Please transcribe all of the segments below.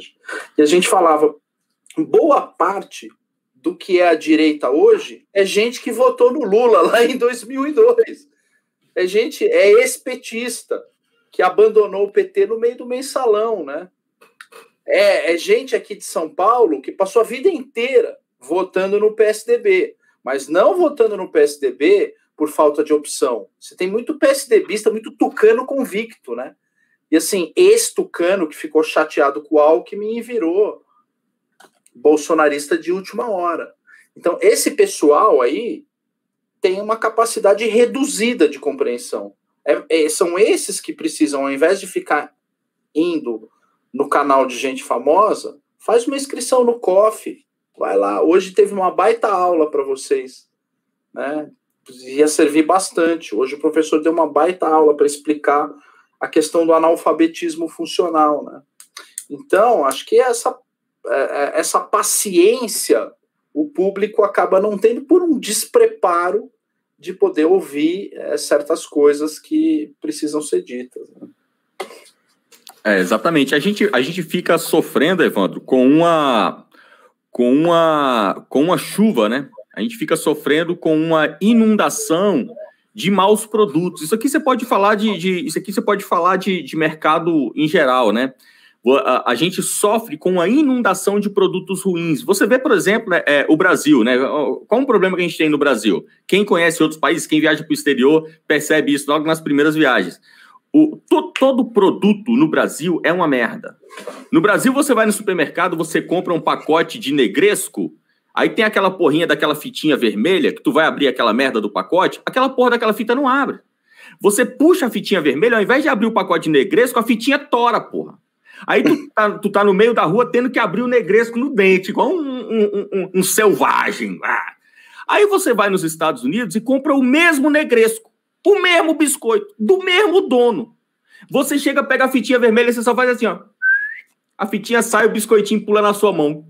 hoje. E a gente falava, boa parte do que é a direita hoje é gente que votou no Lula lá em 2002. É gente, é espetista que abandonou o PT no meio do mensalão, né? É, é gente aqui de São Paulo que passou a vida inteira votando no PSDB, mas não votando no PSDB por falta de opção. Você tem muito PSDBista, muito tucano convicto, né? E assim, esse Tucano que ficou chateado com o Alckmin virou bolsonarista de última hora. Então, esse pessoal aí tem uma capacidade reduzida de compreensão. É, é, são esses que precisam, ao invés de ficar indo no canal de gente famosa, faz uma inscrição no COF. Vai lá. Hoje teve uma baita aula para vocês. Né? Ia servir bastante. Hoje o professor deu uma baita aula para explicar a questão do analfabetismo funcional. Né? Então, acho que essa, é, é, essa paciência o público acaba não tendo por um despreparo de poder ouvir é, certas coisas que precisam ser ditas. Né? É, exatamente. A gente, a gente fica sofrendo, Evandro, com uma, com uma, com uma chuva, né? A gente fica sofrendo com uma inundação de maus produtos. Isso aqui você pode falar de, de isso aqui você pode falar de, de mercado em geral, né? A, a, gente sofre com a inundação de produtos ruins. Você vê, por exemplo, né, é, o Brasil, né? Qual é o problema que a gente tem no Brasil? Quem conhece outros países, quem viaja para o exterior, percebe isso logo nas primeiras viagens. O, to, todo produto no Brasil é uma merda. No Brasil, você vai no supermercado, você compra um pacote de negresco, Aí tem aquela porrinha daquela fitinha vermelha, que tu vai abrir aquela merda do pacote, aquela porra daquela fita não abre. Você puxa a fitinha vermelha, ao invés de abrir o pacote negresco, a fitinha tora, porra. Aí tu tá, tu tá no meio da rua tendo que abrir o negresco no dente, igual um, um, um, um selvagem. Aí você vai nos Estados Unidos e compra o mesmo negresco, o mesmo biscoito, do mesmo dono. Você chega, pega a fitinha vermelha e você só faz assim, ó. A fitinha sai, o biscoitinho pula na sua mão.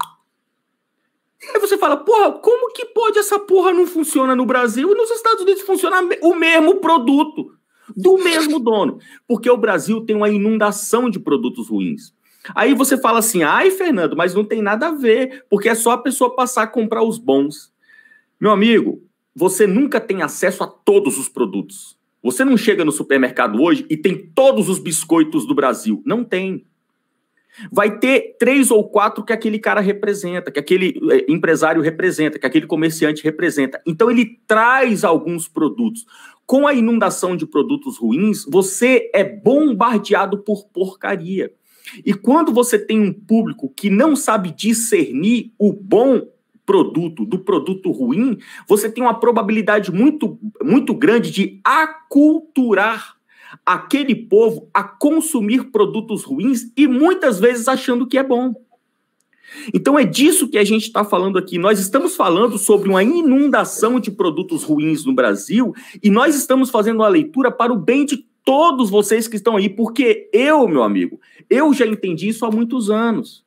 Aí você fala, porra, como que pode essa porra não funciona no Brasil e nos Estados Unidos funciona o mesmo produto do mesmo dono? Porque o Brasil tem uma inundação de produtos ruins. Aí você fala assim, ai, Fernando, mas não tem nada a ver, porque é só a pessoa passar a comprar os bons. Meu amigo, você nunca tem acesso a todos os produtos. Você não chega no supermercado hoje e tem todos os biscoitos do Brasil. Não tem. Vai ter três ou quatro que aquele cara representa, que aquele eh, empresário representa, que aquele comerciante representa. Então ele traz alguns produtos. Com a inundação de produtos ruins, você é bombardeado por porcaria. E quando você tem um público que não sabe discernir o bom produto do produto ruim, você tem uma probabilidade muito, muito grande de aculturar aquele povo a consumir produtos ruins e muitas vezes achando que é bom. Então é disso que a gente está falando aqui. Nós estamos falando sobre uma inundação de produtos ruins no Brasil e nós estamos fazendo uma leitura para o bem de todos vocês que estão aí, porque eu, meu amigo, eu já entendi isso há muitos anos.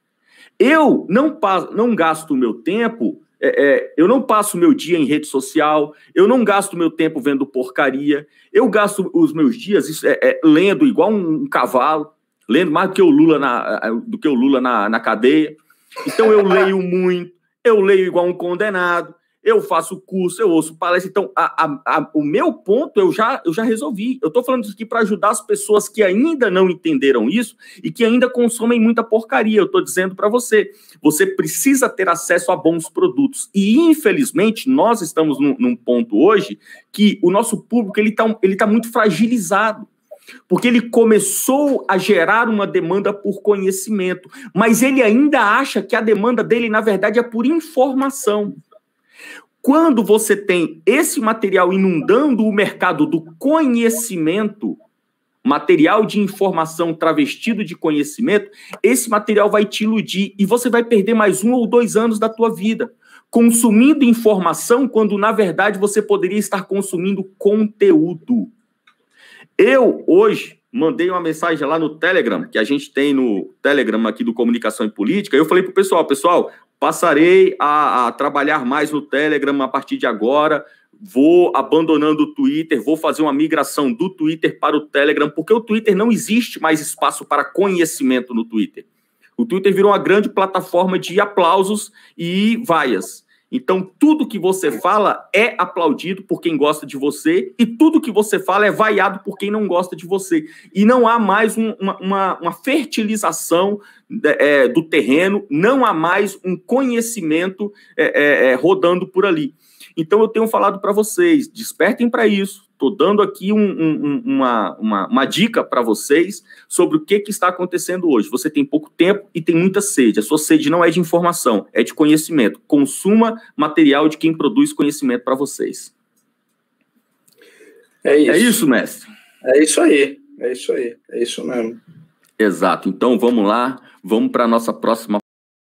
Eu não, não gasto o meu tempo é, é, eu não passo meu dia em rede social, eu não gasto meu tempo vendo porcaria, eu gasto os meus dias é, é, lendo igual um, um, cavalo, lendo mais do que o Lula na, do que o Lula na, na cadeia. Então eu leio muito, eu leio igual um condenado, eu faço curso, eu ouço palestra. Então, a, a, a, o meu ponto eu já, eu já resolvi. Eu estou falando isso aqui para ajudar as pessoas que ainda não entenderam isso e que ainda consomem muita porcaria. Eu estou dizendo para você, você precisa ter acesso a bons produtos. E, infelizmente, nós estamos num, num ponto hoje que o nosso público ele está ele tá muito fragilizado porque ele começou a gerar uma demanda por conhecimento, mas ele ainda acha que a demanda dele, na verdade, é por informação. Quando você tem esse material inundando o mercado do conhecimento, material de informação travestido de conhecimento, esse material vai te iludir e você vai perder mais um ou dois anos da tua vida consumindo informação quando na verdade você poderia estar consumindo conteúdo. Eu hoje mandei uma mensagem lá no Telegram, que a gente tem no Telegram aqui do Comunicação e Política. Eu falei pro pessoal, pessoal, Passarei a, a trabalhar mais no Telegram a partir de agora vou abandonando o Twitter, vou fazer uma migração do Twitter para o Telegram, porque o Twitter não existe mais espaço para conhecimento no Twitter. O Twitter virou uma grande plataforma de aplausos e vaias. Então, tudo que você fala é aplaudido por quem gosta de você, e tudo que você fala é vaiado por quem não gosta de você. E não há mais um, uma, uma, uma, fertilização né, é, do terreno, não há mais um conhecimento é, é, é rodando por ali. Então, eu tenho falado para vocês: despertem para isso, Estou dando aqui um, um, uma, uma, uma, dica para vocês sobre o que, que está acontecendo hoje. Você tem pouco tempo e tem muita sede. A sua sede não é de informação, é de conhecimento. Consuma material de quem produz conhecimento para vocês. É isso. É isso, mestre. É isso aí. É isso aí. É isso mesmo. Exato. Então vamos lá, vamos para a nossa próxima